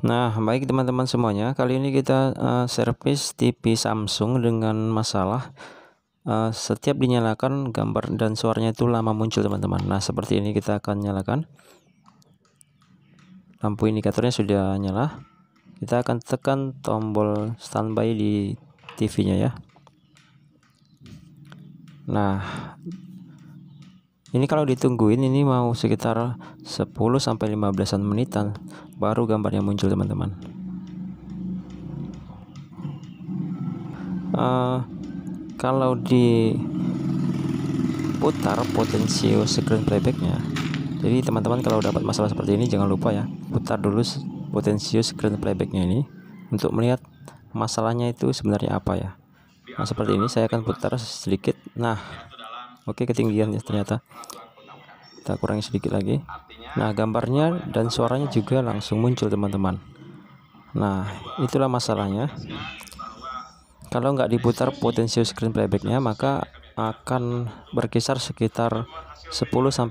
Nah, baik teman-teman semuanya, kali ini kita uh, servis TV Samsung dengan masalah uh, setiap dinyalakan gambar dan suaranya itu lama muncul teman-teman. Nah, seperti ini kita akan nyalakan. Lampu indikatornya sudah nyala. Kita akan tekan tombol standby di TV-nya ya. Nah, ini kalau ditungguin ini mau sekitar 10 sampai 15-an menitan baru gambarnya muncul teman-teman. Uh, kalau diputar potensio screen playbacknya, jadi teman-teman kalau dapat masalah seperti ini jangan lupa ya putar dulu potensio screen playbacknya ini untuk melihat masalahnya itu sebenarnya apa ya. Nah seperti ini saya akan putar sedikit. Nah Oke ketinggiannya ternyata kita kurangi sedikit lagi nah gambarnya dan suaranya juga langsung muncul teman-teman nah itulah masalahnya kalau nggak diputar potensi screen playbacknya maka akan berkisar sekitar 10 15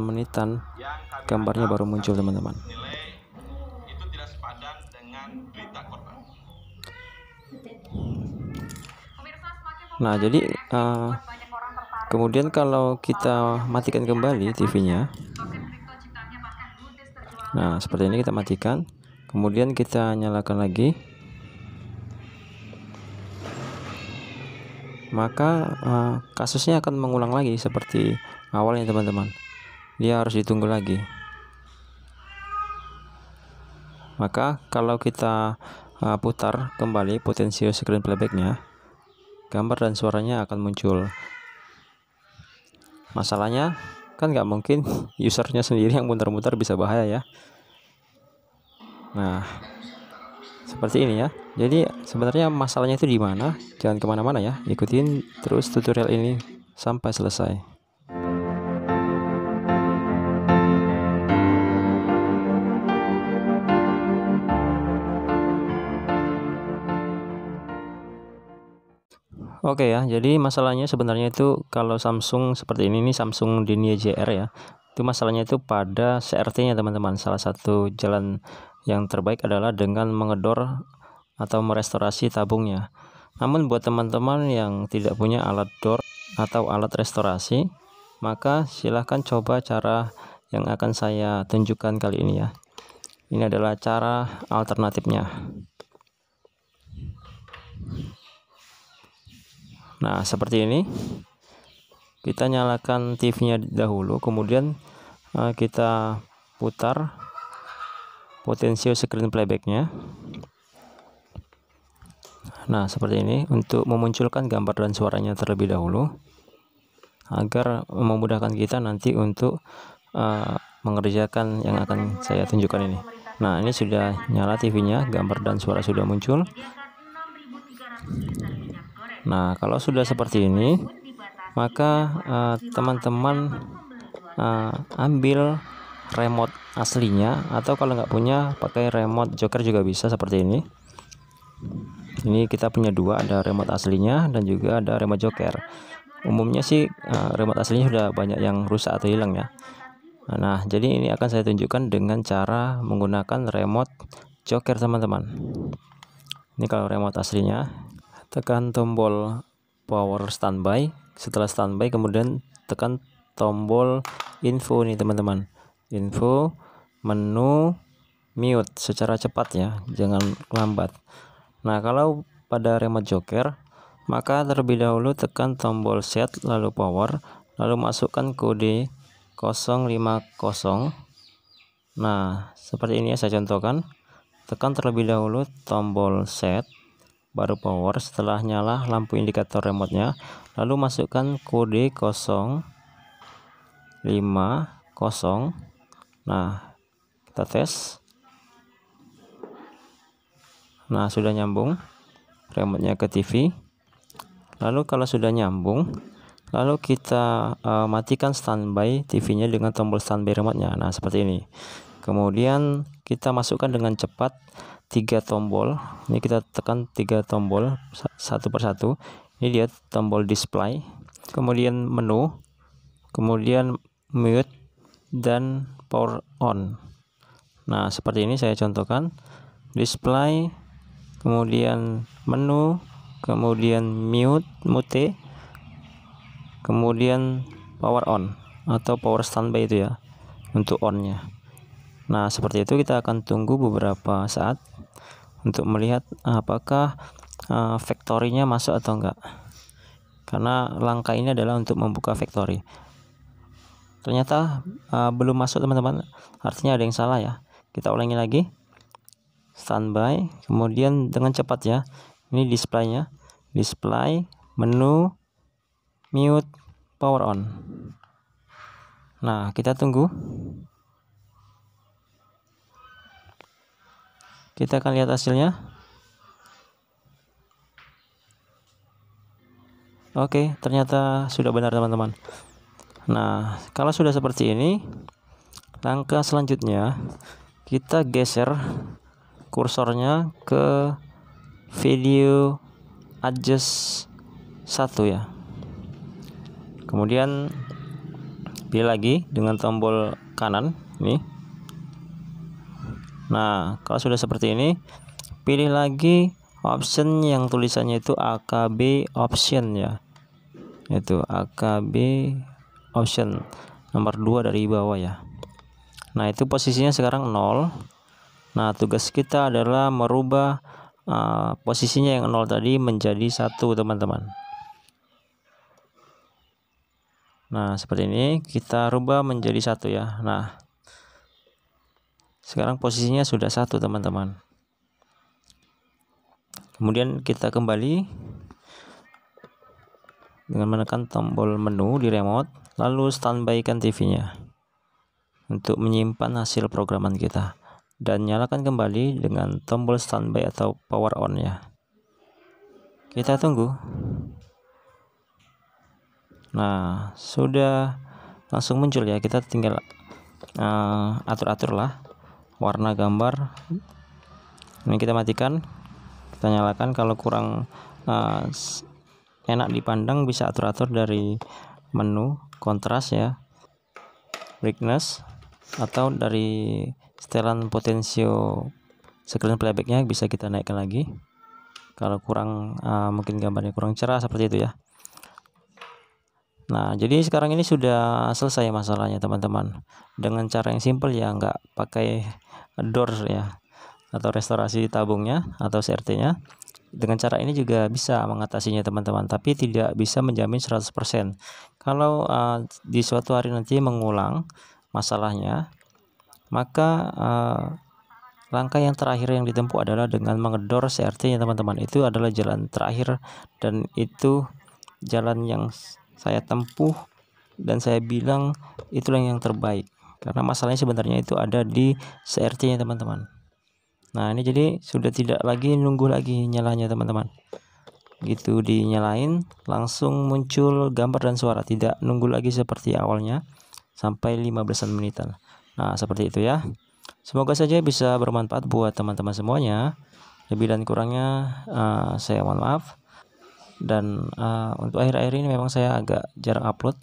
menitan gambarnya baru muncul teman-teman nah jadi uh, kemudian kalau kita matikan kembali TV-nya nah seperti ini kita matikan kemudian kita nyalakan lagi maka uh, kasusnya akan mengulang lagi seperti awalnya teman-teman dia harus ditunggu lagi maka kalau kita uh, putar kembali potensio screen playbacknya gambar dan suaranya akan muncul masalahnya kan nggak mungkin usernya sendiri yang muter-muter bisa bahaya ya nah seperti ini ya jadi sebenarnya masalahnya itu di mana jangan kemana-mana ya ikutin terus tutorial ini sampai selesai Oke ya, jadi masalahnya sebenarnya itu kalau Samsung seperti ini ini Samsung Denia JR ya. Itu masalahnya itu pada CRT-nya teman-teman. Salah satu jalan yang terbaik adalah dengan mengedor atau merestorasi tabungnya. Namun buat teman-teman yang tidak punya alat door atau alat restorasi, maka silahkan coba cara yang akan saya tunjukkan kali ini ya. Ini adalah cara alternatifnya. Nah, seperti ini. Kita nyalakan TV-nya dahulu, kemudian uh, kita putar potensio screen playback-nya. Nah, seperti ini untuk memunculkan gambar dan suaranya terlebih dahulu agar memudahkan kita nanti untuk uh, mengerjakan yang akan saya tunjukkan ini. Nah, ini sudah nyala TV-nya, gambar dan suara sudah muncul. Nah, kalau sudah seperti ini, maka eh, teman-teman uh, uh, ambil remote aslinya atau kalau nggak punya pakai remote joker juga bisa seperti ini ini kita punya dua ada remote aslinya dan juga ada remote joker umumnya sih uh, remote aslinya sudah banyak yang rusak atau hilang ya nah jadi ini akan saya tunjukkan dengan cara menggunakan remote joker teman-teman ini kalau remote aslinya tekan tombol power standby setelah standby kemudian tekan tombol info nih teman-teman info menu mute secara cepat ya jangan lambat nah kalau pada remote joker maka terlebih dahulu tekan tombol set lalu power lalu masukkan kode 050 nah seperti ini ya saya contohkan tekan terlebih dahulu tombol set baru power setelah nyala lampu indikator remote-nya lalu masukkan kode 050 nah kita tes nah sudah nyambung remote-nya ke TV lalu kalau sudah nyambung lalu kita uh, matikan standby TV-nya dengan tombol standby remote-nya nah seperti ini kemudian kita masukkan dengan cepat tiga tombol ini kita tekan tiga tombol satu persatu ini dia tombol display kemudian menu kemudian mute dan power on nah seperti ini saya contohkan display kemudian menu kemudian mute mute kemudian power on atau power standby itu ya untuk onnya Nah, seperti itu kita akan tunggu beberapa saat untuk melihat eh, apakah uh, factory-nya masuk atau enggak. Karena langkah ini adalah untuk membuka factory. Ternyata uh, belum masuk teman-teman. Artinya ada yang salah ya. Kita ulangi lagi. Standby, kemudian dengan cepat ya. Ini display-nya. Display, menu, mute, power on. Nah, kita tunggu. Kita akan lihat hasilnya. Oke, ternyata sudah benar teman-teman. Nah, kalau sudah seperti ini, langkah selanjutnya kita geser kursornya ke video adjust 1 ya. Kemudian pilih lagi dengan tombol kanan nih. Nah, kalau sudah seperti ini, pilih lagi option yang tulisannya itu AKB option ya. Itu AKB option nomor 2 dari bawah ya. Nah, itu posisinya sekarang 0. Nah, tugas kita adalah merubah uh, posisinya yang 0 tadi menjadi satu teman-teman. Nah, seperti ini kita rubah menjadi satu ya. Nah, sekarang posisinya sudah satu teman-teman. Kemudian kita kembali dengan menekan tombol menu di remote, lalu standbykan TV-nya untuk menyimpan hasil programan kita dan nyalakan kembali dengan tombol standby atau power on ya. Kita tunggu. Nah, sudah langsung muncul ya. Kita tinggal uh, atur-atur warna gambar ini kita matikan kita nyalakan kalau kurang uh, enak dipandang bisa atur-atur dari menu kontras ya brightness atau dari setelan potensio screen playbacknya bisa kita naikkan lagi kalau kurang uh, mungkin gambarnya kurang cerah seperti itu ya Nah, jadi sekarang ini sudah selesai masalahnya, teman-teman. Dengan cara yang simple ya, nggak pakai door ya atau restorasi tabungnya atau CRT-nya. Dengan cara ini juga bisa mengatasinya teman-teman, tapi tidak bisa menjamin 100%. Kalau uh, di suatu hari nanti mengulang masalahnya, maka uh, langkah yang terakhir yang ditempuh adalah dengan mengedor CRT-nya teman-teman. Itu adalah jalan terakhir dan itu jalan yang saya tempuh dan saya bilang itulah yang terbaik karena masalahnya sebenarnya itu ada di CRT nya teman-teman nah ini jadi sudah tidak lagi nunggu lagi nyalanya teman-teman gitu dinyalain langsung muncul gambar dan suara tidak nunggu lagi seperti awalnya sampai 15 menitan nah seperti itu ya semoga saja bisa bermanfaat buat teman-teman semuanya lebih dan kurangnya uh, saya mohon maaf dan uh, untuk akhir-akhir ini memang saya agak jarang upload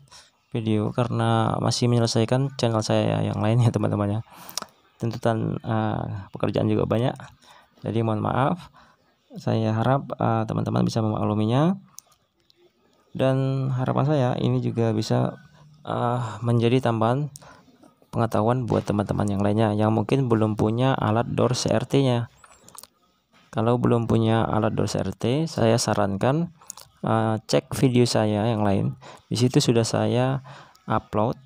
video karena masih menyelesaikan channel saya yang lainnya teman-teman ya tuntutan uh, pekerjaan juga banyak jadi mohon maaf saya harap eh, teman-teman uh, bisa memakluminya dan harapan saya ini juga bisa uh, menjadi tambahan pengetahuan buat teman-teman yang lainnya yang mungkin belum punya alat door CRT-nya kalau belum punya alat DOS RT, saya sarankan uh, cek video saya yang lain. Di situ sudah saya upload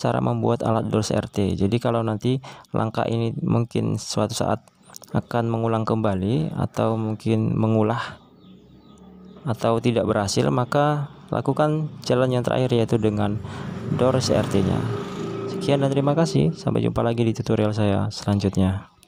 cara membuat alat DOS RT. Jadi kalau nanti langkah ini mungkin suatu saat akan mengulang kembali atau mungkin mengulah atau tidak berhasil, maka lakukan jalan yang terakhir yaitu dengan door CRT nya Sekian dan terima kasih. Sampai jumpa lagi di tutorial saya selanjutnya.